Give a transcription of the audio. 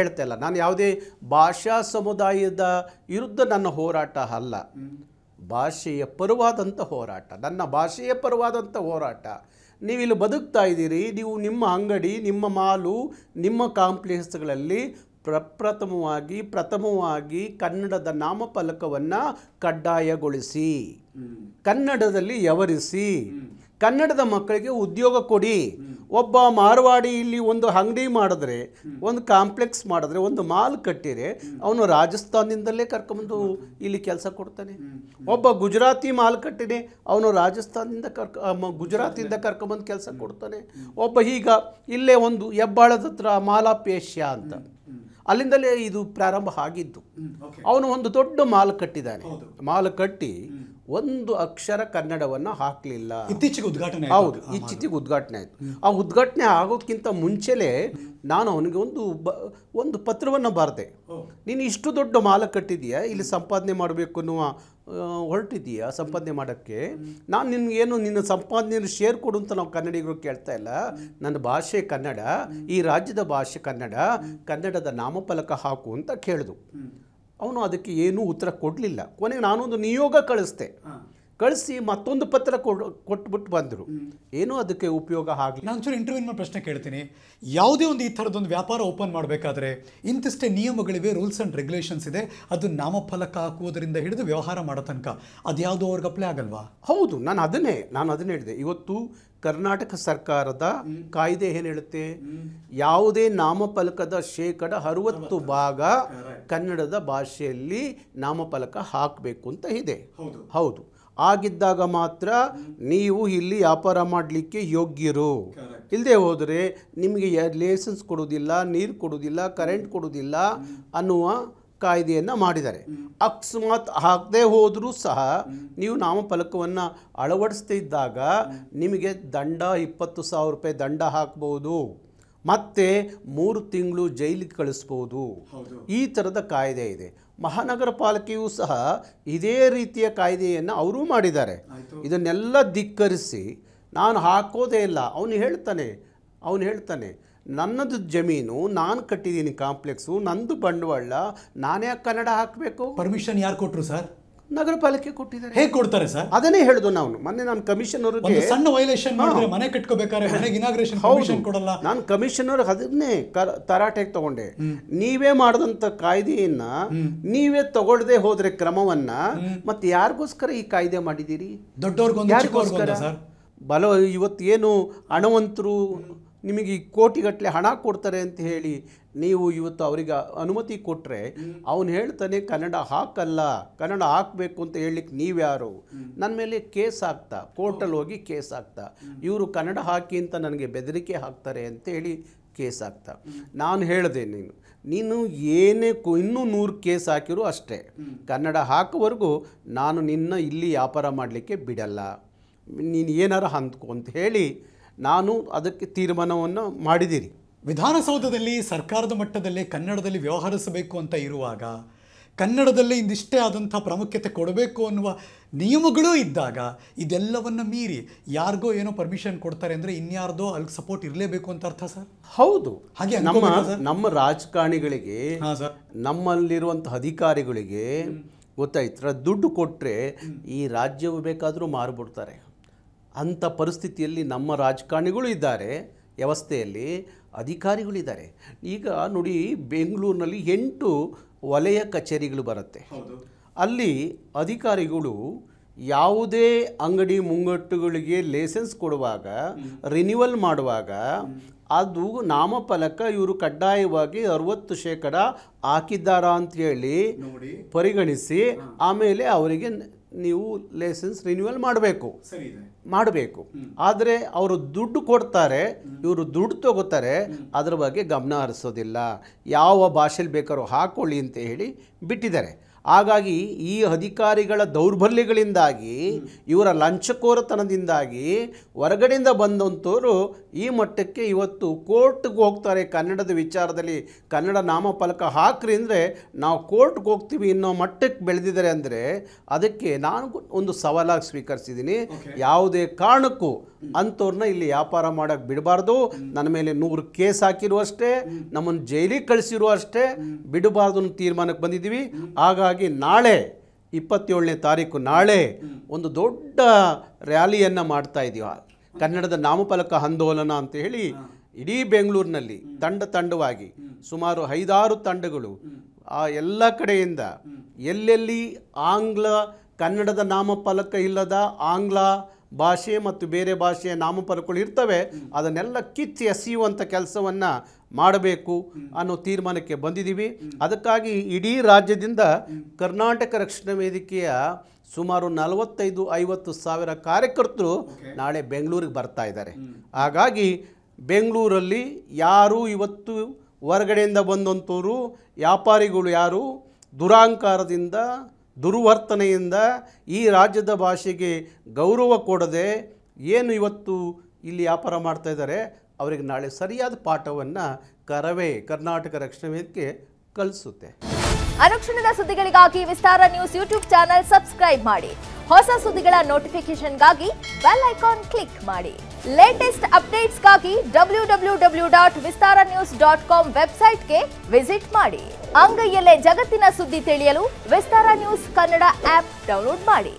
ಹೇಳ್ತಾ ಇಲ್ಲ ನಾನು ಯಾವುದೇ ಭಾಷಾ ಸಮುದಾಯದ ವಿರುದ್ಧ ನನ್ನ ಹೋರಾಟ ಅಲ್ಲ ಭಾಷೆಯ ಪರವಾದಂಥ ಹೋರಾಟ ನನ್ನ ಭಾಷೆಯ ಪರವಾದಂಥ ಹೋರಾಟ ನೀವು ಇಲ್ಲಿ ಬದುಕ್ತಾ ಇದ್ದೀರಿ ನೀವು ನಿಮ್ಮ ಅಂಗಡಿ ನಿಮ್ಮ ಮಾಲು ನಿಮ್ಮ ಕಾಂಪ್ಲೆಕ್ಸ್ಗಳಲ್ಲಿ ಪ್ರಪ್ರಥಮವಾಗಿ ಪ್ರಥಮವಾಗಿ ಕನ್ನಡದ ನಾಮಫಲಕವನ್ನು ಕಡ್ಡಾಯಗೊಳಿಸಿ ಕನ್ನಡದಲ್ಲಿ ಯವರಿಸಿ ಕನ್ನಡದ ಮಕ್ಕಳಿಗೆ ಉದ್ಯೋಗ ಕೊಡಿ ಒಬ್ಬ ಮಾರ್ವಾಡಿ ಇಲ್ಲಿ ಒಂದು ಅಂಗಡಿ ಮಾಡಿದ್ರೆ ಒಂದು ಕಾಂಪ್ಲೆಕ್ಸ್ ಮಾಡಿದ್ರೆ ಒಂದು ಮಾಲ್ ಕಟ್ಟಿರೆ ಅವನು ರಾಜಸ್ಥಾನದಿಂದಲೇ ಕರ್ಕೊಂಬಂದು ಇಲ್ಲಿ ಕೆಲಸ ಕೊಡ್ತಾನೆ ಒಬ್ಬ ಗುಜರಾತಿ ಮಾಲ್ ಕಟ್ಟಿನಿ ಅವನು ರಾಜಸ್ಥಾನದಿಂದ ಕರ್ಕ ಗುಜರಾತಿಂದ ಕರ್ಕೊಂಬಂದು ಕೆಲಸ ಕೊಡ್ತಾನೆ ಒಬ್ಬ ಈಗ ಇಲ್ಲೇ ಒಂದು ಹೆಬ್ಬಾಳದ ಹತ್ರ ಮಾಲಾ ಅಂತ ಅಲ್ಲಿಂದಲೇ ಇದು ಪ್ರಾರಂಭ ಆಗಿದ್ದು ಅವನು ಒಂದು ದೊಡ್ಡ ಮಾಲ್ ಕಟ್ಟಿದ್ದಾನೆ ಮಾಲ್ ಕಟ್ಟಿ ಒಂದು ಅಕ್ಷರ ಕನ್ನಡವನ್ನು ಹಾಕಲಿಲ್ಲ ಇತ್ತೀಚೆಗೆ ಉದ್ಘಾಟನೆ ಹೌದು ಇತ್ತೀಚೆಗೆ ಉದ್ಘಾಟನೆ ಆಯಿತು ಆ ಉದ್ಘಾಟನೆ ಆಗೋದಕ್ಕಿಂತ ಮುಂಚೆಲೇ ನಾನು ಅವನಿಗೆ ಒಂದು ಬ ಒಂದು ಪತ್ರವನ್ನು ಬರೆದೆ ನೀನು ಇಷ್ಟು ದೊಡ್ಡ ಮಾಲ ಕಟ್ಟಿದೆಯಾ ಇಲ್ಲಿ ಸಂಪಾದನೆ ಮಾಡಬೇಕು ಅನ್ನುವ ಹೊರಟಿದ್ದೀಯಾ ಸಂಪಾದನೆ ಮಾಡೋಕ್ಕೆ ನಾನು ನಿನಗೇನು ನಿನ್ನ ಸಂಪಾದನೆಯಲ್ಲಿ ಶೇರ್ ಕೊಡು ಅಂತ ನಾವು ಕನ್ನಡಿಗರು ಕೇಳ್ತಾ ಇಲ್ಲ ನನ್ನ ಭಾಷೆ ಕನ್ನಡ ಈ ರಾಜ್ಯದ ಭಾಷೆ ಕನ್ನಡ ಕನ್ನಡದ ನಾಮಫಲಕ ಹಾಕು ಅಂತ ಕೇಳಿದು ಅವನು ಅದಕ್ಕೆ ಏನೂ ಉತ್ತರ ಕೊಡಲಿಲ್ಲ ಕೊನೆಗೆ ನಾನೊಂದು ನಿಯೋಗ ಕಳಿಸ್ದೆ ಕಳಿಸಿ ಮತ್ತೊಂದು ಪತ್ರ ಕೊಟ್ಬಿಟ್ಟು ಬಂದರು ಏನೂ ಅದಕ್ಕೆ ಉಪಯೋಗ ಆಗಲಿ ನಾನು ಚೂರು ಇಂಟರ್ವ್ಯೂ ಪ್ರಶ್ನೆ ಕೇಳ್ತೀನಿ ಯಾವುದೇ ಒಂದು ಈ ಥರದೊಂದು ವ್ಯಾಪಾರ ಓಪನ್ ಮಾಡಬೇಕಾದ್ರೆ ಇಂತಿಷ್ಟೇ ನಿಯಮಗಳಿವೆ ರೂಲ್ಸ್ ಆ್ಯಂಡ್ ರೆಗ್ಯುಲೇಷನ್ಸ್ ಇದೆ ಅದು ನಾಮಫಲಕ ಹಾಕುವುದರಿಂದ ಹಿಡಿದು ವ್ಯವಹಾರ ಮಾಡೋ ತನಕ ಅದ್ಯಾವುದೋ ಅವ್ರಿಗೆ ಅಪ್ಲೈ ಆಗಲ್ವಾ ಹೌದು ನಾನು ಅದನ್ನೇ ನಾನು ಅದನ್ನೇ ಹೇಳಿದೆ ಇವತ್ತು ಕರ್ನಾಟಕ ಸರ್ಕಾರದ ಕಾಯ್ದೆ ಏನು ಹೇಳುತ್ತೆ ಯಾವುದೇ ನಾಮಫಲಕದ ಶೇಕಡ ಅರುವತ್ತು ಭಾಗ ಕನ್ನಡದ ಭಾಷೆಯಲ್ಲಿ ನಾಮಫಲಕ ಹಾಕಬೇಕು ಅಂತ ಇದೆ ಹೌದು ಆಗಿದ್ದಾಗ ಮಾತ್ರ ನೀವು ಇಲ್ಲಿ ವ್ಯಾಪಾರ ಮಾಡಲಿಕ್ಕೆ ಯೋಗ್ಯರು ಇಲ್ಲದೆ ಹೋದರೆ ನಿಮಗೆ ಲೈಸೆನ್ಸ್ ಕೊಡೋದಿಲ್ಲ ನೀರು ಕೊಡೋದಿಲ್ಲ ಕರೆಂಟ್ ಕೊಡೋದಿಲ್ಲ ಅನ್ನುವ ಕಾಯ್ದೆಯನ್ನು ಮಾಡಿದ್ದಾರೆ ಅಕಸ್ಮಾತ್ ಹಾಕದೇ ಹೋದರೂ ಸಹ ನೀವು ನಾಮಫಲಕವನ್ನು ಇದ್ದಾಗ ನಿಮಗೆ ದಂಡ ಇಪ್ಪತ್ತು ಸಾವಿರ ರೂಪಾಯಿ ದಂಡ ಹಾಕ್ಬೋದು ಮತ್ತೆ ಮೂರು ತಿಂಗಳು ಜೈಲಿಗೆ ಕಳಿಸ್ಬೋದು ಈ ಥರದ ಕಾಯ್ದೆ ಇದೆ ಮಹಾನಗರ ಪಾಲಿಕೆಯೂ ಸಹ ಇದೇ ರೀತಿಯ ಕಾಯ್ದೆಯನ್ನು ಅವರೂ ಮಾಡಿದ್ದಾರೆ ಇದನ್ನೆಲ್ಲ ಧಿಕ್ಕರಿಸಿ ನಾನು ಹಾಕೋದೇ ಇಲ್ಲ ಅವನು ಹೇಳ್ತಾನೆ ಅವನು ಹೇಳ್ತಾನೆ ನನ್ನದು ಜಮೀನು ನಾನು ಕಟ್ಟಿದ್ದೀನಿ ಕಾಂಪ್ಲೆಕ್ಸು ನಂದು ಬಂಡವಾಳ ನಾನೇ ಕನ್ನಡ ಹಾಕಬೇಕು ಪರ್ಮಿಷನ್ ಯಾರು ಕೊಟ್ಟರು ಸರ್ ನಗರ ಪಾಲಿಕೆ ಕೊಟ್ಟಿದ್ದಾರೆ ಹೇಗೆ ಕೊಡ್ತಾರೆ ಸರ್ ಅದನ್ನೇ ಹೇಳುದು ನಾವು ಮೊನ್ನೆ ನಾನು ಅವರು ಸಣ್ಣ ವೈಲೇಷನ್ ಮಾಡಿದ್ರೆ ಮನೆ ಕಟ್ಕೋಬೇಕಾದ್ರೆ ಮನೆಗೆ ಇನಾಗ್ರೇಷನ್ ಕಮಿಷನ್ ಕೊಡಲ್ಲ ನಾನು ಕಮಿಷನರ್ ಅದನ್ನೇ ತರಾಟೆಗೆ ತಗೊಂಡೆ ನೀವೇ ಮಾಡಿದಂತ ಕಾಯ್ದೆಯನ್ನ ನೀವೇ ತಗೊಳ್ದೆ ಹೋದ್ರೆ ಕ್ರಮವನ್ನ ಮತ್ತೆ ಯಾರಿಗೋಸ್ಕರ ಈ ಕಾಯ್ದೆ ಮಾಡಿದ್ದೀರಿ ದೊಡ್ಡವ್ರಿಗೋಸ್ಕರ ಬಲ ಇವತ್ತು ಏನು ಹಣವಂತರು ನಿಮಗೆ ಈ ಕೋಟಿಗಟ್ಟಲೆ ಹಣ ಕೊಡ್ತಾರೆ ಅಂತ ಹೇಳಿ ನೀವು ಇವತ್ತು ಅವರಿಗೆ ಅನುಮತಿ ಕೊಟ್ಟರೆ ಅವನು ಹೇಳ್ತಾನೆ ಕನ್ನಡ ಹಾಕಲ್ಲ ಕನ್ನಡ ಹಾಕಬೇಕು ಅಂತ ಹೇಳಲಿಕ್ಕೆ ನೀವ್ಯಾರು ನನ್ನ ಮೇಲೆ ಕೇಸ್ ಆಗ್ತಾ ಕೋರ್ಟಲ್ಲಿ ಹೋಗಿ ಕೇಸ್ ಹಾಕ್ತಾ ಇವರು ಕನ್ನಡ ಹಾಕಿ ಅಂತ ನನಗೆ ಬೆದರಿಕೆ ಹಾಕ್ತಾರೆ ಅಂತ ಹೇಳಿ ಕೇಸ್ ಆಗ್ತಾ ನಾನು ಹೇಳಿದೆ ನೀನು ನೀನು ಏನೇ ಇನ್ನೂ ನೂರು ಕೇಸ್ ಹಾಕಿರೂ ಅಷ್ಟೇ ಕನ್ನಡ ಹಾಕೋವರೆಗೂ ನಾನು ನಿನ್ನ ಇಲ್ಲಿ ವ್ಯಾಪಾರ ಮಾಡಲಿಕ್ಕೆ ಬಿಡಲ್ಲ ನೀನು ಏನಾರು ಅಂದ್ಕೊ ಅಂತ ಹೇಳಿ ನಾನು ಅದಕ್ಕೆ ತೀರ್ಮಾನವನ್ನು ಮಾಡಿದ್ದೀರಿ ವಿಧಾನಸೌಧದಲ್ಲಿ ಸರ್ಕಾರದ ಮಟ್ಟದಲ್ಲಿ ಕನ್ನಡದಲ್ಲಿ ವ್ಯವಹರಿಸಬೇಕು ಅಂತ ಇರುವಾಗ ಕನ್ನಡದಲ್ಲಿ ಇಂದಿಷ್ಟೇ ಆದಂಥ ಪ್ರಾಮುಖ್ಯತೆ ಕೊಡಬೇಕು ಅನ್ನುವ ನಿಯಮಗಳೂ ಇದ್ದಾಗ ಇದೆಲ್ಲವನ್ನು ಮೀರಿ ಯಾರಿಗೋ ಏನೋ ಪರ್ಮಿಷನ್ ಕೊಡ್ತಾರೆ ಅಂದರೆ ಇನ್ಯಾರ್ದೋ ಅಲ್ಲಿ ಸಪೋರ್ಟ್ ಇರಲೇಬೇಕು ಅಂತ ಅರ್ಥ ಸರ್ ಹೌದು ಹಾಗೆ ನಮ್ಮ ನಮ್ಮ ರಾಜಕಾರಣಿಗಳಿಗೆ ನಮ್ಮಲ್ಲಿರುವಂಥ ಅಧಿಕಾರಿಗಳಿಗೆ ಗೊತ್ತಾಯ್ತರ ದುಡ್ಡು ಕೊಟ್ಟರೆ ಈ ರಾಜ್ಯವು ಬೇಕಾದರೂ ಮಾರುಬಿಡ್ತಾರೆ ಅಂಥ ಪರಿಸ್ಥಿತಿಯಲ್ಲಿ ನಮ್ಮ ರಾಜಕಾರಣಿಗಳು ಇದ್ದಾರೆ ವ್ಯವಸ್ಥೆಯಲ್ಲಿ ಅಧಿಕಾರಿಗಳಿದ್ದಾರೆ ಈಗ ನೋಡಿ ಬೆಂಗಳೂರಿನಲ್ಲಿ ಎಂಟು ವಲಯ ಕಚೇರಿಗಳು ಬರುತ್ತೆ ಅಲ್ಲಿ ಅಧಿಕಾರಿಗಳು ಯಾವುದೇ ಅಂಗಡಿ ಮುಂಗಟ್ಟುಗಳಿಗೆ ಲೈಸೆನ್ಸ್ ಕೊಡುವಾಗ ರಿನ್ಯೂವಲ್ ಮಾಡುವಾಗ ಅದು ನಾಮಫಲಕ ಇವರು ಕಡ್ಡಾಯವಾಗಿ ಅರವತ್ತು ಶೇಕಡ ಹಾಕಿದ್ದಾರಾ ಹೇಳಿ ಪರಿಗಣಿಸಿ ಆಮೇಲೆ ಅವರಿಗೆ ನೀವು ಲೈಸೆನ್ಸ್ ರಿನ್ಯೂವಲ್ ಮಾಡಬೇಕು ಮಾಡಬೇಕು ಆದರೆ ಅವರು ದುಡ್ಡು ಕೊಡ್ತಾರೆ ಇವರು ದುಡ್ಡು ತಗೋತಾರೆ ಅದ್ರ ಬಗ್ಗೆ ಗಮನ ಹರಿಸೋದಿಲ್ಲ ಯಾವ ಭಾಷೆಲಿ ಬೇಕಾದ್ರೂ ಹಾಕ್ಕೊಳ್ಳಿ ಅಂತ ಹೇಳಿ ಬಿಟ್ಟಿದ್ದಾರೆ ಹಾಗಾಗಿ ಈ ಅಧಿಕಾರಿಗಳ ದೌರ್ಬಲ್ಯಗಳಿಂದಾಗಿ ಇವರ ಲಂಚಕೋರತನದಿಂದಾಗಿ ಹೊರಗಡೆಯಿಂದ ಬಂದಂಥವರು ಈ ಮಟ್ಟಕ್ಕೆ ಇವತ್ತು ಕೋರ್ಟ್ಗೆ ಹೋಗ್ತಾರೆ ಕನ್ನಡದ ವಿಚಾರದಲ್ಲಿ ಕನ್ನಡ ನಾಮಫಲಕ ಹಾಕ್ರಿ ಅಂದರೆ ನಾವು ಕೋರ್ಟ್ಗೆ ಹೋಗ್ತೀವಿ ಇನ್ನೋ ಮಟ್ಟಕ್ಕೆ ಬೆಳೆದಿದ್ದಾರೆ ಅಂದರೆ ಅದಕ್ಕೆ ನಾನು ಒಂದು ಸವಾಲಾಗಿ ಸ್ವೀಕರಿಸಿದ್ದೀನಿ ಯಾವುದೇ ಕಾರಣಕ್ಕೂ ಅಂಥವ್ರನ್ನ ಇಲ್ಲಿ ವ್ಯಾಪಾರ ಮಾಡೋಕ್ಕೆ ಬಿಡಬಾರ್ದು ನನ್ನ ಮೇಲೆ ನೂರು ಕೇಸ್ ಹಾಕಿರುವಷ್ಟೇ ನಮ್ಮನ್ನು ಜೈಲಿಗೆ ಕಳಿಸಿರುವಷ್ಟೇ ಬಿಡಬಾರ್ದು ಅನ್ನೋ ತೀರ್ಮಾನಕ್ಕೆ ಬಂದಿದ್ದೀವಿ ಹಾಗಾಗಿ ಹಾಗಾಗಿ ನಾಳೆ ಇಪ್ಪತ್ತೇಳನೇ ತಾರೀಕು ನಾಳೆ ಒಂದು ದೊಡ್ಡ ರ್ಯಾಲಿಯನ್ನು ಮಾಡ್ತಾ ಇದೀವ ಕನ್ನಡದ ನಾಮಫಲಕ ಆಂದೋಲನ ಅಂತ ಹೇಳಿ ಇಡೀ ಬೆಂಗಳೂರಿನಲ್ಲಿ ತಂಡ ತಂಡವಾಗಿ ಸುಮಾರು ಐದಾರು ತಂಡಗಳು ಆ ಎಲ್ಲ ಕಡೆಯಿಂದ ಎಲ್ಲೆಲ್ಲಿ ಆಂಗ್ಲ ಕನ್ನಡದ ನಾಮಫಲಕ ಇಲ್ಲದ ಆಂಗ್ಲ ಭಾಷೆ ಮತ್ತು ಬೇರೆ ಭಾಷೆಯ ನಾಮಫಲಕಗಳು ಇರ್ತವೆ ಅದನ್ನೆಲ್ಲ ಕಿಚ್ಚಿ ಎಸೆಯುವಂಥ ಕೆಲಸವನ್ನು ಮಾಡಬೇಕು ಅನ್ನೋ ತೀರ್ಮಾನಕ್ಕೆ ಬಂದಿದ್ದೀವಿ ಅದಕ್ಕಾಗಿ ಇಡೀ ರಾಜ್ಯದಿಂದ ಕರ್ನಾಟಕ ರಕ್ಷಣಾ ವೇದಿಕೆಯ ಸುಮಾರು ನಲವತ್ತೈದು ಐವತ್ತು ಸಾವಿರ ಕಾರ್ಯಕರ್ತರು ನಾಳೆ ಬೆಂಗಳೂರಿಗೆ ಬರ್ತಾ ಇದ್ದಾರೆ ಹಾಗಾಗಿ ಬೆಂಗಳೂರಲ್ಲಿ ಯಾರು ಇವತ್ತು ಹೊರಗಡೆಯಿಂದ ಬಂದಂಥವರು ವ್ಯಾಪಾರಿಗಳು ಯಾರು ದುರಾಂಕಾರದಿಂದ ದುರ್ವರ್ತನೆಯಿಂದ ಈ ರಾಜ್ಯದ ಭಾಷೆಗೆ ಗೌರವ ಕೊಡದೆ ಏನು ಇವತ್ತು ಇಲ್ಲಿ ವ್ಯಾಪಾರ ಮಾಡ್ತಾ ಇದ್ದಾರೆ ಅವರಿಗೆ ನಾಳೆ ಸರಿಯಾದ ಪಾಠವನ್ನು ಕರವೇ ಕರ್ನಾಟಕ ರಕ್ಷಣಾ ವೇದಿಕೆ ಕಲಿಸುತ್ತೆ ಅನುಕ್ಷಣದ ಸುದ್ದಿಗಳಿಗಾಗಿ Vistara news YouTube channel subscribe ಮಾಡಿ ಹೊಸ ಸುದ್ದಿಗಳ ನೋಟಿಫಿಕೇಶನ್ಗಾಗಿ ಬೆಲ್ ಐಕಾನ್ ಕ್ಲಿಕ್ ಮಾಡಿ ಲೇಟೆಸ್ಟ್ ಅಪ್ಡೇಟ್ಸ್ಗಾಗಿ W W W dot Vistara news dot com ವೆಬ್ಸೈಟ್ಗೆ ವಿಸಿಟ್ ಮಾಡಿ ಅಂಗೈಯಲ್ಲೇ ಜಗತ್ತಿನ ಸುದ್ದಿ ತಿಳಿಯಲು Vistara news Kannada app download ಮಾಡಿ